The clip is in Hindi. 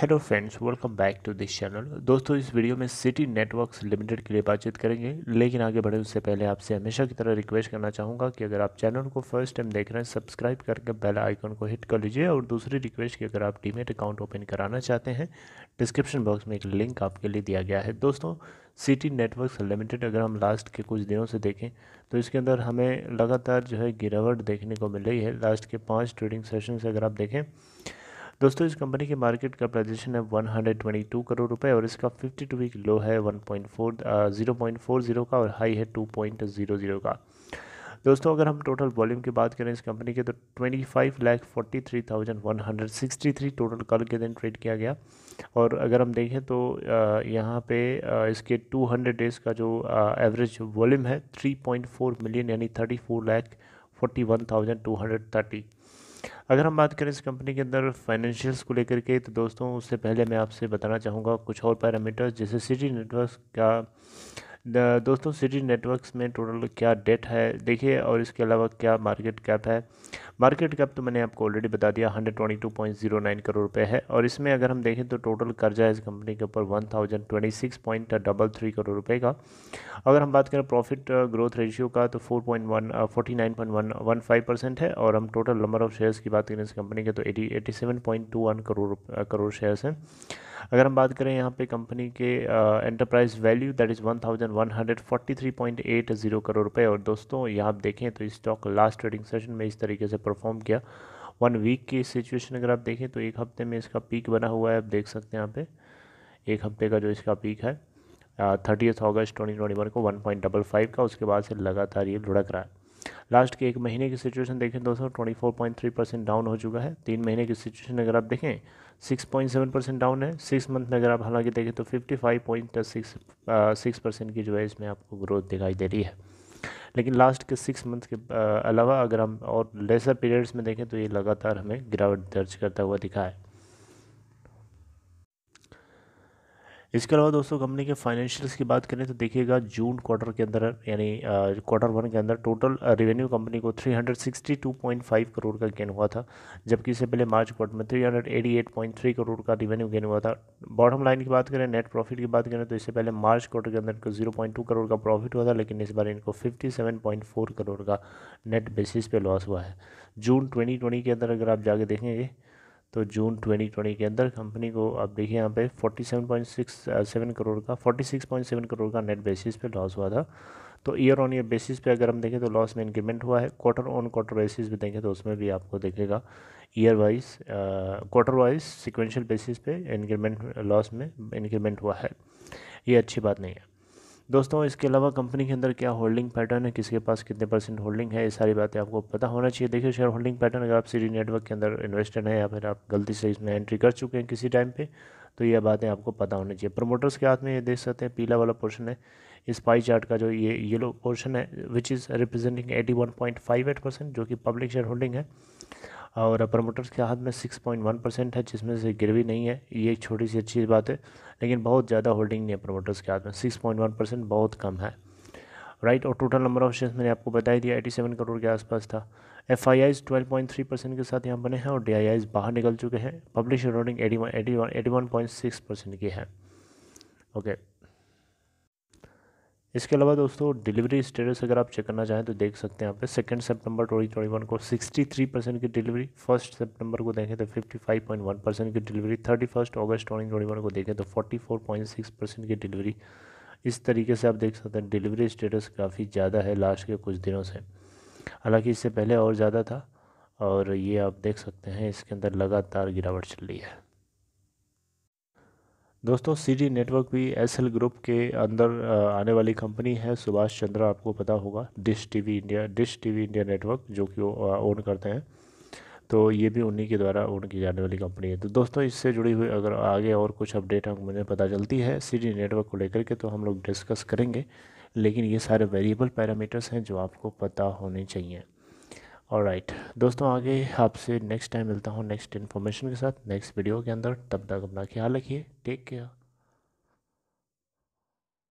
Hello friends welcome back to this channel दोस्तों इस वीडियो में सिटी नेटवर्क्स लिमिटेड के लिए बातचीत करेंगे लेकिन आगे बढ़े उससे पहले आपसे हमेशा की तरह रिक्वेस्ट करना चाहूँगा कि अगर आप चैनल को फर्स्ट टाइम देख रहे हैं सब्सक्राइब करके बेल आइकन को हिट कर लीजिए और दूसरी रिक्वेस्ट की अगर आप डीमेट अकाउंट ओपन कराना चाहते हैं डिस्क्रिप्शन बॉक्स में एक लिंक आपके लिए दिया गया है दोस्तों सिटी नेटवर्क्स लिमिटेड अगर हम लास्ट के कुछ दिनों से देखें तो इसके अंदर हमें लगातार जो है गिरावट देखने को मिल रही है लास्ट के पाँच ट्रेडिंग सेशन से अगर आप देखें दोस्तों इस कंपनी के मार्केट का कैपिटलाइजेशन है 122 करोड़ रुपए और इसका 52 वीक लो है 1.4 0.40 का और हाई है 2.00 का दोस्तों अगर हम टोटल वॉल्यूम की बात करें इस कंपनी के तो twenty five lakh forty three thousand one hundred sixty three total कल के दिन ट्रेड किया गया और अगर हम देखें तो यहाँ पे इसके टू हंड्रेड डेज़ का जो एवरेज वॉल्यूम है थ्री पॉइंट फोर मिलियन यानी thirty four lakh 41,230 one thousand two hundred thirty अगर हम बात करें इस कंपनी के अंदर फाइनेंशियल्स को लेकर के तो दोस्तों उससे पहले मैं आपसे बताना चाहूँगा कुछ और पैरामीटर्स जैसे सिटी नेटवर्क का दोस्तों सिटी नेटवर्क्स में टोटल क्या डेट है देखिए और इसके अलावा क्या मार्केट कैप है मार्केट कैप तो मैंने आपको ऑलरेडी बता दिया 122.09 करोड़ रुपए है और इसमें अगर हम देखें तो टोटल कर्जा इस कंपनी के ऊपर 1026.33 करोड़ रुपए का अगर हम बात करें प्रॉफिट ग्रोथ रेशियो का तो 4.1 49.115 uh, है और हम टोटल नंबर ऑफ शेयर्स की बात करें इस कंपनी के तो eighty crore uh, crore shares हैं अगर हम बात करें यहाँ पे कंपनी के enterprise value that is one thousand one hundred forty three point eight zero crore रुपए और दोस्तों यहाँ आप देखें तो स्टॉक लास्ट ट्रेडिंग सेशन में इस तरीके से परफॉर्म किया वन वीक की सिचुएशन अगर आप देखें तो एक हफ्ते में इसका पीक बना हुआ है आप देख सकते हैं यहाँ पे एक हफ्ते का जो इसका पीक है thirtieth August twenty twenty one को वन पॉइंट डबल फाइव का उसके बाद से लगातार ये लुढ़क रहा है लास्ट के एक महीने की सिचुएशन देखें दोस्तों twenty four point three percent down हो चुका है तीन महीने की सिचुएशन अगर आप देखें six point seven percent down है सिक्स मंथ में अगर आप हालांकि देखें तो fifty five point six six percent की जो है इसमें आपको ग्रोथ दिखाई दे रही है लेकिन लास्ट के सिक्स मंथ के अलावा अगर हम और लेसर पीरियड्स में देखें तो ये लगातार हमें गिरावट दर्ज करता हुआ दिखा है इसके अलावा दोस्तों कंपनी के फाइनेंशियल्स की बात करें तो देखिएगा जून क्वार्टर के अंदर यानी क्वार्टर वन के अंदर टोटल रेवेन्यू कंपनी को 362.5 करोड़ का गेन हुआ था जबकि इससे पहले मार्च क्वार्टर में 388.3 करोड़ का रेवेन्यू गेन हुआ था बॉटम लाइन की बात करें नेट प्रॉफिट की बात करें तो इससे पहले मार्च क्वार्टर के अंदर इनको जीरो करोड़ का प्रॉफिट हुआ था लेकिन इस बार इनको फिफ्टी करोड़ का नेट बेसिस पे लॉस हुआ है जून ट्वेंटी के अंदर अगर आप जाके देखेंगे तो जून 2020 के अंदर कंपनी को आप देखिए यहाँ पे 47.67 करोड़ का 46.7 करोड़ का नेट बेसिस पे लॉस हुआ था तो ईयर ऑन ईयर बेसिस पे अगर हम देखें तो लॉस में इंक्रीमेंट हुआ है क्वार्टर ऑन क्वार्टर बेसिस पे देखें तो उसमें भी आपको देखेगा year wise quarter wise sequential basis पे इंक्रीमेंट लॉस में इंक्रीमेंट हुआ है ये अच्छी बात नहीं है दोस्तों इसके अलावा कंपनी के अंदर क्या होल्डिंग पैटर्न है किसके पास कितने परसेंट होल्डिंग है ये सारी बातें आपको पता होना चाहिए देखिए शेयर होल्डिंग पैटर्न अगर आप सी नेटवर्क के अंदर इन्वेस्टेड हैं या फिर आप गलती से इसमें एंट्री कर चुके हैं किसी टाइम पर तो यह बातें आपको पता होनी चाहिए प्रमोटर्स के हाथ में ये देख सकते हैं पीला वाला पोर्शन है इस पाई चार्ट का जो ये येलो पोर्शन है which is representing eighty one point five eight percent जो कि पब्लिक शेयर होल्डिंग है और प्रमोटर्स के हाथ में सिक्स पॉइंट वन परसेंट है जिसमें से गिरवी नहीं है ये छोटी सी अच्छी बात है लेकिन बहुत ज़्यादा होल्डिंग नहीं है प्रमोटर्स के हाथ में सिक्स पॉइंट वन परसेंट बहुत कम है राइट और टोटल नंबर ऑफ शेयर्स मैंने आपको बताया दिया एटी सेवन करोड़ के आसपास था F I I's twelve point three percent के साथ यहाँ बने हैं और डी आई आईज बाहर निकल चुके हैं public holding eighty one eighty one eighty one point six percent की है ओके okay. इसके अलावा दोस्तों डिलीवरी स्टेटस अगर आप चेक करना चाहें तो देख सकते हैं यहाँ पे सेकेंड सितंबर 2021 वन को सिक्सटी थ्री परसेंट की डिलीवरी फर्स्ट सितंबर को देखें तो fifty five point one percent की delivery thirty first August twenty one को देखें तो forty four point six percent की डिलीवरी इस तरीके से आप देख सकते हैं डिलीवरी स्टेटस काफ़ी ज़्यादा है लास्ट के कुछ दिनों से हालाँकि इससे पहले और ज़्यादा था और ये आप देख सकते हैं इसके अंदर लगातार गिरावट चल रही है दोस्तों सी नेटवर्क भी एस ग्रुप के अंदर आने वाली कंपनी है सुभाष चंद्रा आपको पता होगा dish TV India dish TV India network जो कि ओन करते हैं तो ये भी उन्हीं के द्वारा ओन की जाने वाली कंपनी है तो दोस्तों इससे जुड़ी हुई अगर आगे और कुछ अपडेट हम मुझे पता चलती है सी नेटवर्क को लेकर के तो हम लोग डिस्कस करेंगे लेकिन ये सारे वेरिएबल पैरामीटर्स हैं जो आपको पता होने चाहिए और राइट दोस्तों आगे आपसे नेक्स्ट टाइम मिलता हूँ नेक्स्ट इन्फॉर्मेशन के साथ नेक्स्ट वीडियो के अंदर तब तक अपना ख्याल रखिए टेक केयर